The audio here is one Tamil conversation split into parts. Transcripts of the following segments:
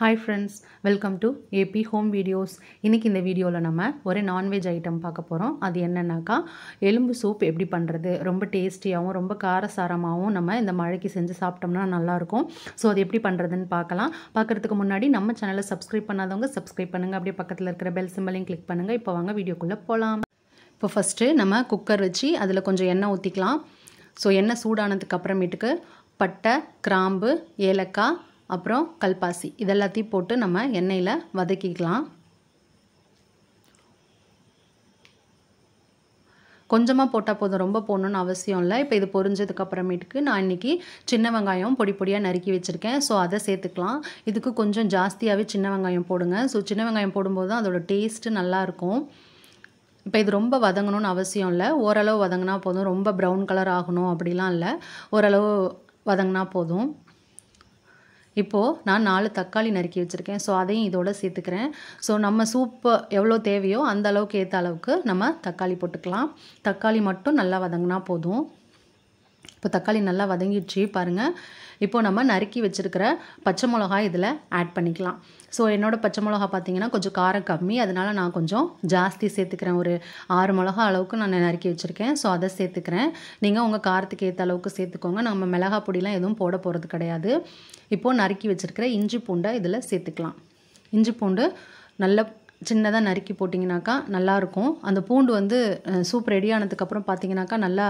hi friends welcome to AB home videos இன்றைக்கி இந்த வீடியோவில் நம்ம ஒரு நான்வெஜ் ஐட்டம் பார்க்க போகிறோம் அது என்னென்னாக்கா எலும்பு சூப் எப்படி பண்ணுறது ரொம்ப டேஸ்டியாகவும் ரொம்ப காரசாரமாகவும் நம்ம இந்த மழைக்கு செஞ்சு சாப்பிட்டோம்னா நல்லாயிருக்கும் ஸோ அது எப்படி பண்ணுறதுன்னு பார்க்கலாம் பார்க்குறதுக்கு முன்னாடி நம்ம சேனலை சப்ஸ்கிரைப் பண்ணாதவங்க சப்ஸ்கிரைப் பண்ணுங்கள் அப்படியே பக்கத்தில் இருக்கிற பெல் சிம்பிளையும் கிளிக் பண்ணுங்கள் இப்போ வாங்க வீடியோக்குள்ளே போகலாம் இப்போ ஃபஸ்ட்டு நம்ம குக்கர் வச்சு அதில் கொஞ்சம் எண்ணெய் ஊற்றிக்கலாம் ஸோ எண்ணெய் சூடானதுக்கு அப்புறமேட்டுக்கு பட்டை கிராம்பு ஏலக்காய் அப்புறம் கல்பாசி இதெல்லாத்தையும் போட்டு நம்ம எண்ணெயில் வதக்கிக்கலாம் கொஞ்சமாக போட்டால் போதும் ரொம்ப போடணுன்னு அவசியம் இல்லை இப்போ இது பொரிஞ்சதுக்கப்புறமேட்டுக்கு நான் இன்றைக்கி சின்ன வெங்காயம் பொடி பொடியாக நறுக்கி வச்சுருக்கேன் ஸோ அதை சேர்த்துக்கலாம் இதுக்கு கொஞ்சம் ஜாஸ்தியாகவே சின்ன வெங்காயம் போடுங்க ஸோ சின்ன வெங்காயம் போடும்போது தான் அதோடய டேஸ்ட்டு நல்லாயிருக்கும் இப்போ இது ரொம்ப வதங்கணும்னு அவசியம் இல்லை ஓரளவு வதங்கினா போதும் ரொம்ப ப்ரௌன் கலர் ஆகணும் அப்படிலாம் இல்லை ஓரளவு வதங்கினா போதும் இப்போது நான் நாலு தக்காளி நறுக்கி வச்சுருக்கேன் ஸோ அதையும் இதோடு சேர்த்துக்கிறேன் ஸோ நம்ம சூப்பு எவ்வளோ தேவையோ அந்த அளவுக்கு ஏற்ற அளவுக்கு நம்ம தக்காளி போட்டுக்கலாம் தக்காளி மட்டும் நல்லா வதங்கினா போதும் இப்போ தக்காளி நல்லா வதங்கிடுச்சு பாருங்கள் இப்போது நம்ம நறுக்கி வச்சுருக்கிற பச்சை மிளகா இதில் ஆட் பண்ணிக்கலாம் ஸோ என்னோடய பச்சை மிளகா பார்த்தீங்கன்னா கொஞ்சம் காரம் கம்மி அதனால் நான் கொஞ்சம் ஜாஸ்தி சேர்த்துக்கிறேன் ஒரு ஆறு மிளகா அளவுக்கு நான் நறுக்கி வச்சுருக்கேன் ஸோ அதை சேர்த்துக்கிறேன் நீங்கள் உங்கள் காரத்துக்கு ஏற்ற அளவுக்கு சேர்த்துக்கோங்க நம்ம மிளகா பொடிலாம் எதுவும் போட போகிறது கிடையாது இப்போது நறுக்கி வச்சுருக்கிற இஞ்சி பூண்டை இதில் சேர்த்துக்கலாம் இஞ்சி பூண்டு நல்ல சின்னதாக நறுக்கி போட்டிங்கனாக்கா நல்லாயிருக்கும் அந்த பூண்டு வந்து சூப் ரெடி ஆனதுக்கப்புறம் பார்த்திங்கனாக்கா நல்லா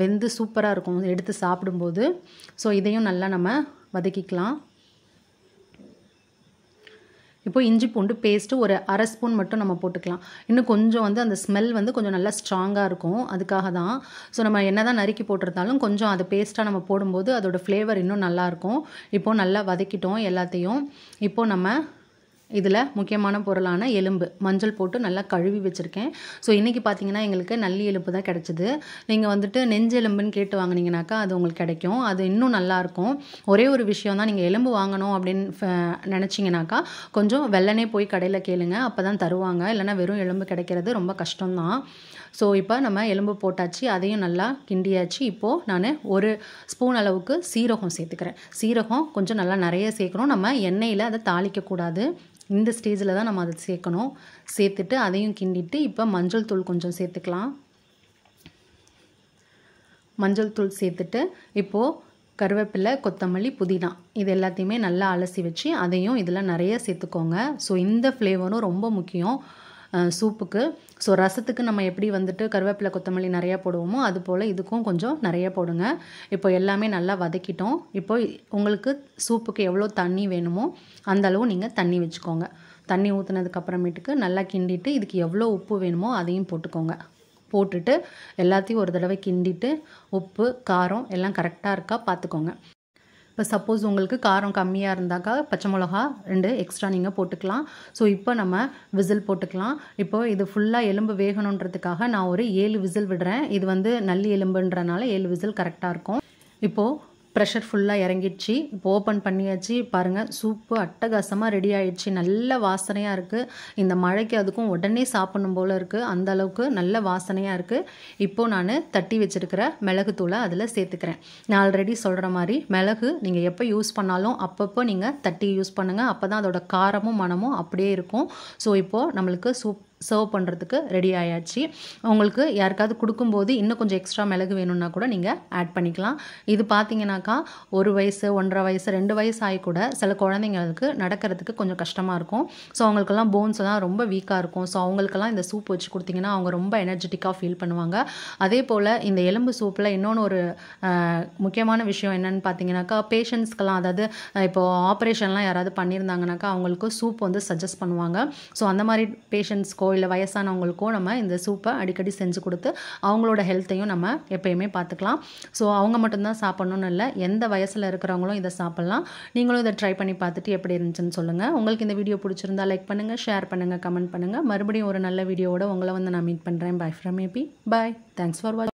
வெந்து சூப்பராக இருக்கும் எடுத்து சாப்பிடும்போது ஸோ இதையும் நல்லா நம்ம வதக்கிக்கலாம் இப்போது இஞ்சி பூண்டு பேஸ்ட்டு ஒரு அரை ஸ்பூன் மட்டும் நம்ம போட்டுக்கலாம் இன்னும் கொஞ்சம் வந்து அந்த ஸ்மெல் வந்து கொஞ்சம் நல்லா ஸ்ட்ராங்காக இருக்கும் அதுக்காக தான் ஸோ நம்ம என்ன தான் நறுக்கி போட்டிருந்தாலும் கொஞ்சம் அதை பேஸ்ட்டாக நம்ம போடும்போது அதோடய ஃப்ளேவர் இன்னும் நல்லாயிருக்கும் இப்போது நல்லா வதக்கிட்டோம் எல்லாத்தையும் இப்போது நம்ம இதில் முக்கியமான பொருளான எலும்பு மஞ்சள் போட்டு நல்லா கழுவி வச்சுருக்கேன் ஸோ இன்றைக்கி பார்த்தீங்கன்னா எங்களுக்கு நல்லி எலும்பு தான் கிடச்சிது நீங்கள் வந்துட்டு நெஞ்செலும்புன்னு கேட்டு வாங்கினீங்கனாக்கா அது உங்களுக்கு கிடைக்கும் அது இன்னும் நல்லாயிருக்கும் ஒரே ஒரு விஷயம் தான் நீங்கள் எலும்பு வாங்கணும் அப்படின்னு நினச்சிங்கனாக்கா கொஞ்சம் வெள்ளனே போய் கடையில் கேளுங்க அப்போ தான் தருவாங்க இல்லைனா வெறும் எலும்பு கிடைக்கிறது ரொம்ப கஷ்டம்தான் ஸோ இப்போ நம்ம எலும்பு போட்டாச்சு அதையும் நல்லா கிண்டியாச்சு இப்போது நான் ஒரு ஸ்பூன் அளவுக்கு சீரகம் சேர்த்துக்கிறேன் சீரகம் கொஞ்சம் நல்லா நிறைய சேர்க்கணும் நம்ம எண்ணெயில் அதை தாளிக்கக்கூடாது இந்த ஸ்டேஜில் தான் நம்ம அதை சேர்க்கணும் சேர்த்துட்டு அதையும் கிண்டிட்டு இப்போ மஞ்சள் தூள் கொஞ்சம் சேர்த்துக்கலாம் மஞ்சள் தூள் சேர்த்துட்டு இப்போது கருவேப்பிலை கொத்தமல்லி புதினா இது எல்லாத்தையுமே நல்லா அலசி வச்சு அதையும் இதில் நிறைய சேர்த்துக்கோங்க ஸோ இந்த ஃப்ளேவரும் ரொம்ப முக்கியம் சூப்புக்கு ஸோ ரசத்துக்கு நம்ம எப்படி வந்துட்டு கருவேப்பிலை கொத்தமல்லி நிறையா போடுவோமோ அது போல் இதுக்கும் கொஞ்சம் நிறைய போடுங்க இப்போ எல்லாமே நல்லா வதக்கிட்டோம் இப்போ உங்களுக்கு சூப்புக்கு எவ்வளோ தண்ணி வேணுமோ அந்த அளவு நீங்கள் தண்ணி வச்சுக்கோங்க தண்ணி ஊற்றுனதுக்கப்புறமேட்டுக்கு நல்லா கிண்டிட்டு இதுக்கு எவ்வளோ உப்பு வேணுமோ அதையும் போட்டுக்கோங்க போட்டுட்டு எல்லாத்தையும் ஒரு தடவை கிண்டிட்டு உப்பு காரம் எல்லாம் கரெக்டாக இருக்கா பார்த்துக்கோங்க இப்போ சப்போஸ் உங்களுக்கு காரம் கம்மியாக இருந்தாக்கா பச்சை மிளகா ரெண்டு எக்ஸ்ட்ரா நீங்கள் போட்டுக்கலாம் ஸோ இப்போ நம்ம விசில் போட்டுக்கலாம் இப்போ இது ஃபுல்லாக எலும்பு வேகணுன்றதுக்காக நான் ஒரு ஏழு விசில் விடுறேன் இது வந்து நல்லி எலும்புன்றனால ஏழு விசில் கரெக்டாக இருக்கும் இப்போது ப்ரெஷர் ஃபுல்லாக இறங்கிடுச்சு இப்போ ஓப்பன் பண்ணியாச்சு பாருங்கள் சூப்பு அட்டகாசமாக ரெடி ஆகிடுச்சு நல்ல வாசனையாக இருக்குது இந்த மழைக்கு அதுக்கும் உடனே சாப்பிடணும் போல் இருக்குது அந்த அளவுக்கு நல்ல வாசனையாக இருக்குது இப்போது நான் தட்டி வச்சுருக்கிற மிளகு தூளை அதில் சேர்த்துக்கிறேன் நான் ஆல்ரெடி சொல்கிற மாதிரி மிளகு நீங்கள் எப்போ யூஸ் பண்ணாலும் அப்பப்போ நீங்கள் தட்டி யூஸ் பண்ணுங்கள் அப்போ தான் அதோட காரமும் மனமும் அப்படியே இருக்கும் ஸோ இப்போது நம்மளுக்கு சூப் சர்வ் பண்ணுறதுக்கு ரெடி ஆயாச்சு உங்களுக்கு யாருக்காவது கொடுக்கும்போது இன்னும் கொஞ்சம் எக்ஸ்ட்ரா மிளகு வேணும்னா கூட நீங்கள் ஆட் பண்ணிக்கலாம் இது பார்த்தீங்கன்னாக்கா ஒரு வயசு ஒன்றரை வயசு ரெண்டு வயசு ஆகி கூட சில குழந்தைங்களுக்கு நடக்கிறதுக்கு கொஞ்சம் கஷ்டமாக இருக்கும் ஸோ அவங்களுக்கெல்லாம் போன்ஸ் எல்லாம் ரொம்ப வீக்காக இருக்கும் ஸோ அவங்களுக்கெல்லாம் இந்த சூப் வச்சு கொடுத்தீங்கன்னா அவங்க ரொம்ப எனர்ஜெட்டிக்காக ஃபீல் பண்ணுவாங்க அதே போல் இந்த எலும்பு சூப்பில் இன்னொன்று ஒரு முக்கியமான விஷயம் என்னென்னு பார்த்தீங்கன்னாக்கா பேஷண்ட்ஸ்க்கெல்லாம் அதாவது இப்போது ஆப்ரேஷன்லாம் யாராவது பண்ணியிருந்தாங்கனாக்கா அவங்களுக்கு சூப் வந்து சஜஸ்ட் பண்ணுவாங்க ஸோ அந்த மாதிரி பேஷண்ட்ஸ்க்கோ இல்லை வயசானவங்களுக்கோ நம்ம இந்த சூப்பை அடிக்கடி செஞ்சு கொடுத்து அவங்களோட ஹெல்த்தையும் நம்ம எப்பயுமே பார்த்துக்கலாம் ஸோ அவங்க மட்டும்தான் சாப்பிட்ணுன்னு இல்லை எந்த வயசில் இருக்கிறவங்களும் இதை சாப்பிட்லாம் நீங்களும் இதை ட்ரை பண்ணி பார்த்துட்டு எப்படி இருந்துச்சுன்னு சொல்லுங்கள் உங்களுக்கு இந்த வீடியோ பிடிச்சிருந்தா லைக் பண்ணுங்கள் ஷேர் பண்ணுங்கள் கமெண்ட் பண்ணுங்கள் மறுபடியும் ஒரு நல்ல வீடியோவோட உங்களை வந்து நான் மீட் பண்ணுறேன் bye from AB bye thanks for வாட்சிங்